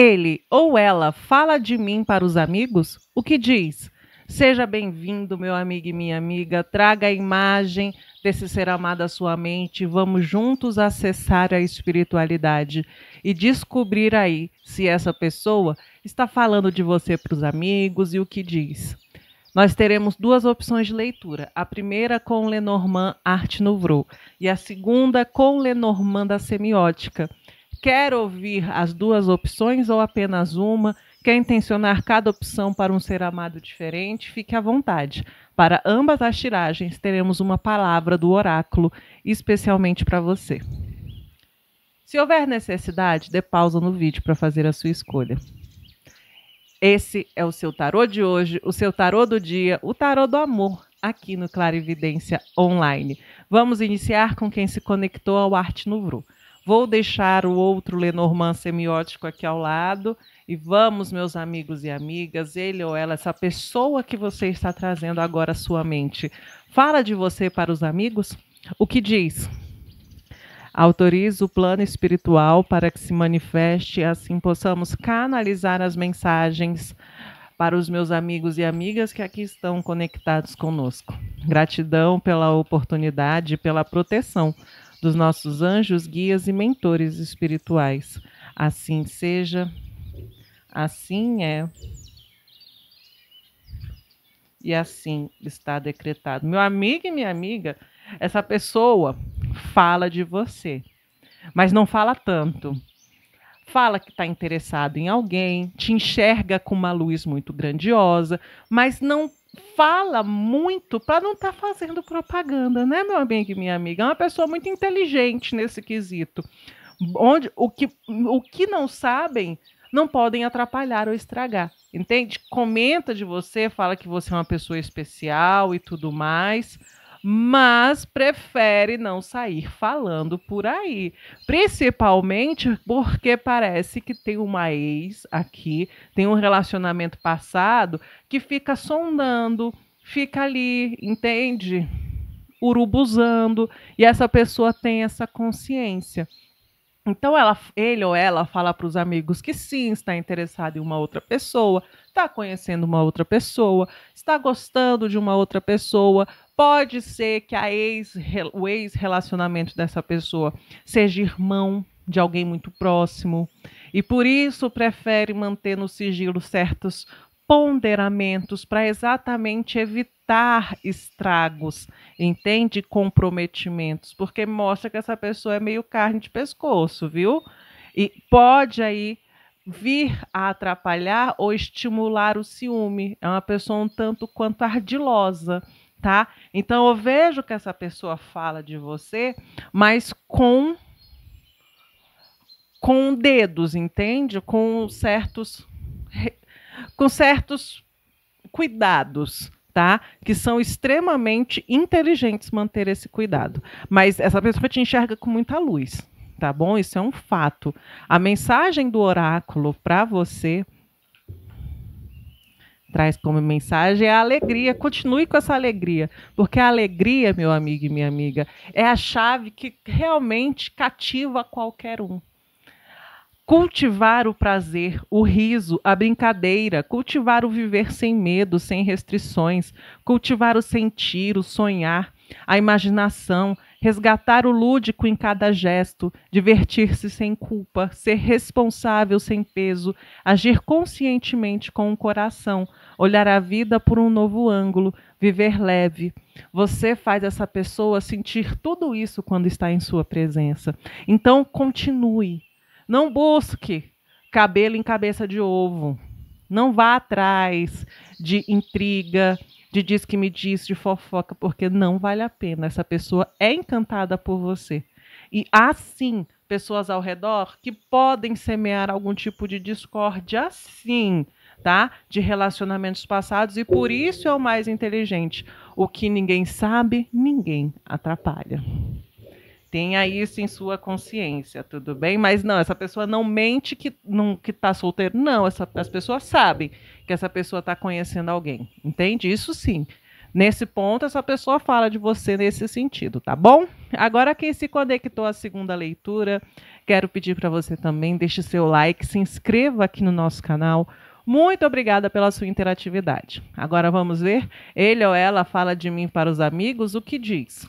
ele ou ela fala de mim para os amigos, o que diz? Seja bem-vindo, meu amigo e minha amiga. Traga a imagem desse ser amado à sua mente. Vamos juntos acessar a espiritualidade e descobrir aí se essa pessoa está falando de você para os amigos e o que diz. Nós teremos duas opções de leitura. A primeira com Lenormand Arte Nouveau e a segunda com Lenormand da Semiótica. Quer ouvir as duas opções ou apenas uma? Quer intencionar cada opção para um ser amado diferente? Fique à vontade. Para ambas as tiragens, teremos uma palavra do oráculo especialmente para você. Se houver necessidade, dê pausa no vídeo para fazer a sua escolha. Esse é o seu tarô de hoje, o seu tarô do dia, o tarô do amor, aqui no Clarividência Online. Vamos iniciar com quem se conectou ao Arte Nouveau. Vou deixar o outro Lenormand semiótico aqui ao lado e vamos, meus amigos e amigas, ele ou ela, essa pessoa que você está trazendo agora à sua mente, fala de você para os amigos? O que diz? Autoriza o plano espiritual para que se manifeste, assim possamos canalizar as mensagens para os meus amigos e amigas que aqui estão conectados conosco. Gratidão pela oportunidade e pela proteção dos nossos anjos, guias e mentores espirituais. Assim seja, assim é. E assim está decretado. Meu amigo e minha amiga, essa pessoa fala de você, mas não fala tanto. Fala que está interessado em alguém, te enxerga com uma luz muito grandiosa, mas não fala muito para não estar tá fazendo propaganda, né, meu amigo e minha amiga? É uma pessoa muito inteligente nesse quesito. Onde o que, o que não sabem não podem atrapalhar ou estragar, entende? Comenta de você, fala que você é uma pessoa especial e tudo mais mas prefere não sair falando por aí. Principalmente porque parece que tem uma ex aqui, tem um relacionamento passado que fica sondando, fica ali, entende? Urubuzando, e essa pessoa tem essa consciência. Então ela, ele ou ela fala para os amigos que sim, está interessado em uma outra pessoa, está conhecendo uma outra pessoa, está gostando de uma outra pessoa. Pode ser que a ex, o ex-relacionamento dessa pessoa seja irmão de alguém muito próximo e por isso prefere manter no sigilo certos ponderamentos para exatamente evitar estragos, entende? Comprometimentos, porque mostra que essa pessoa é meio carne de pescoço, viu? E pode aí vir a atrapalhar ou estimular o ciúme. É uma pessoa um tanto quanto ardilosa, tá? Então eu vejo que essa pessoa fala de você, mas com com dedos, entende? Com certos com certos cuidados, tá? Que são extremamente inteligentes manter esse cuidado. Mas essa pessoa te enxerga com muita luz, tá bom? Isso é um fato. A mensagem do oráculo para você traz como mensagem é a alegria. Continue com essa alegria, porque a alegria, meu amigo e minha amiga, é a chave que realmente cativa qualquer um cultivar o prazer, o riso, a brincadeira, cultivar o viver sem medo, sem restrições, cultivar o sentir, o sonhar, a imaginação, resgatar o lúdico em cada gesto, divertir-se sem culpa, ser responsável sem peso, agir conscientemente com o coração, olhar a vida por um novo ângulo, viver leve. Você faz essa pessoa sentir tudo isso quando está em sua presença. Então, continue não busque cabelo em cabeça de ovo. Não vá atrás de intriga, de diz que me diz, de fofoca, porque não vale a pena. Essa pessoa é encantada por você. E há sim pessoas ao redor que podem semear algum tipo de discórdia, sim, tá? De relacionamentos passados, e por isso é o mais inteligente. O que ninguém sabe, ninguém atrapalha. Tenha isso em sua consciência, tudo bem? Mas não, essa pessoa não mente que não que está solteiro, não. Essa, as pessoas sabem que essa pessoa está conhecendo alguém, entende? Isso sim. Nesse ponto, essa pessoa fala de você nesse sentido, tá bom? Agora, quem se conectou à segunda leitura, quero pedir para você também, deixe seu like, se inscreva aqui no nosso canal. Muito obrigada pela sua interatividade. Agora vamos ver, ele ou ela fala de mim para os amigos, o que diz?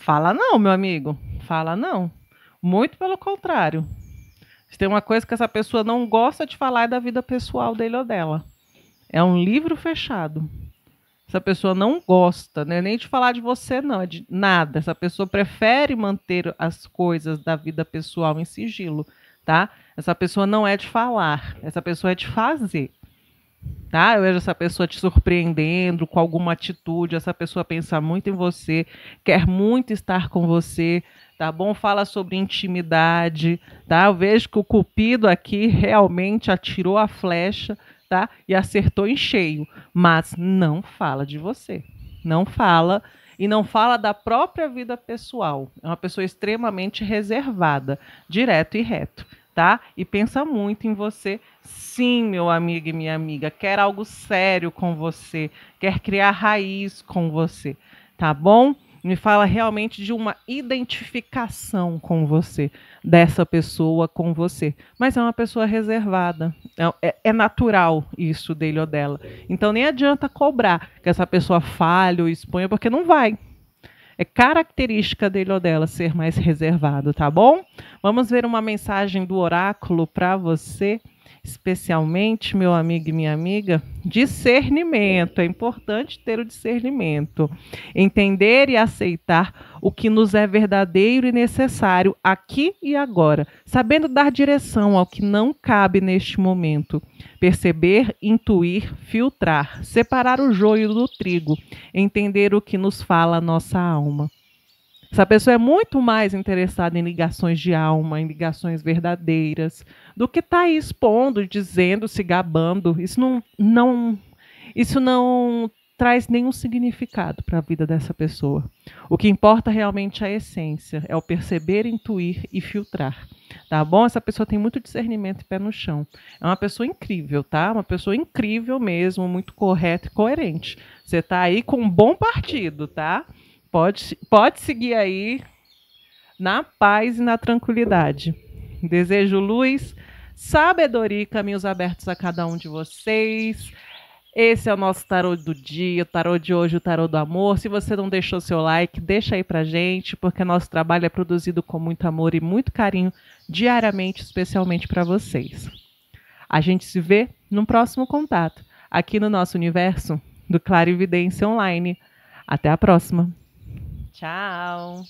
Fala não, meu amigo. Fala não. Muito pelo contrário. Se tem uma coisa que essa pessoa não gosta de falar é da vida pessoal dele ou dela. É um livro fechado. Essa pessoa não gosta, né? nem de falar de você, não, é de nada. Essa pessoa prefere manter as coisas da vida pessoal em sigilo, tá? Essa pessoa não é de falar, essa pessoa é de fazer tá? Eu vejo essa pessoa te surpreendendo com alguma atitude, essa pessoa pensa muito em você, quer muito estar com você, tá bom? Fala sobre intimidade, tá? Eu vejo que o cupido aqui realmente atirou a flecha, tá? E acertou em cheio, mas não fala de você. Não fala e não fala da própria vida pessoal. É uma pessoa extremamente reservada, direto e reto tá? E pensa muito em você. Sim, meu amigo e minha amiga, quer algo sério com você, quer criar raiz com você, tá bom? Me fala realmente de uma identificação com você, dessa pessoa com você. Mas é uma pessoa reservada. É, é, é natural isso dele ou dela. Então nem adianta cobrar que essa pessoa falhe ou exponha, porque não vai. É característica dele ou dela ser mais reservado, tá bom? Vamos ver uma mensagem do oráculo para você especialmente, meu amigo e minha amiga, discernimento. É importante ter o discernimento, entender e aceitar o que nos é verdadeiro e necessário aqui e agora, sabendo dar direção ao que não cabe neste momento. Perceber, intuir, filtrar, separar o joio do trigo, entender o que nos fala a nossa alma. Essa pessoa é muito mais interessada em ligações de alma, em ligações verdadeiras, do que está expondo, dizendo, se gabando. Isso não, não, isso não traz nenhum significado para a vida dessa pessoa. O que importa realmente é a essência, é o perceber, intuir e filtrar. Tá bom? Essa pessoa tem muito discernimento e pé no chão. É uma pessoa incrível, tá? Uma pessoa incrível mesmo, muito correta e coerente. Você está aí com um bom partido, tá? Pode, pode seguir aí na paz e na tranquilidade. Desejo luz, sabedoria e caminhos abertos a cada um de vocês. Esse é o nosso tarô do dia, o tarô de hoje, o tarô do amor. Se você não deixou seu like, deixa aí pra gente, porque nosso trabalho é produzido com muito amor e muito carinho diariamente, especialmente para vocês. A gente se vê no próximo contato, aqui no nosso universo do Clarividência Online. Até a próxima! Tchau!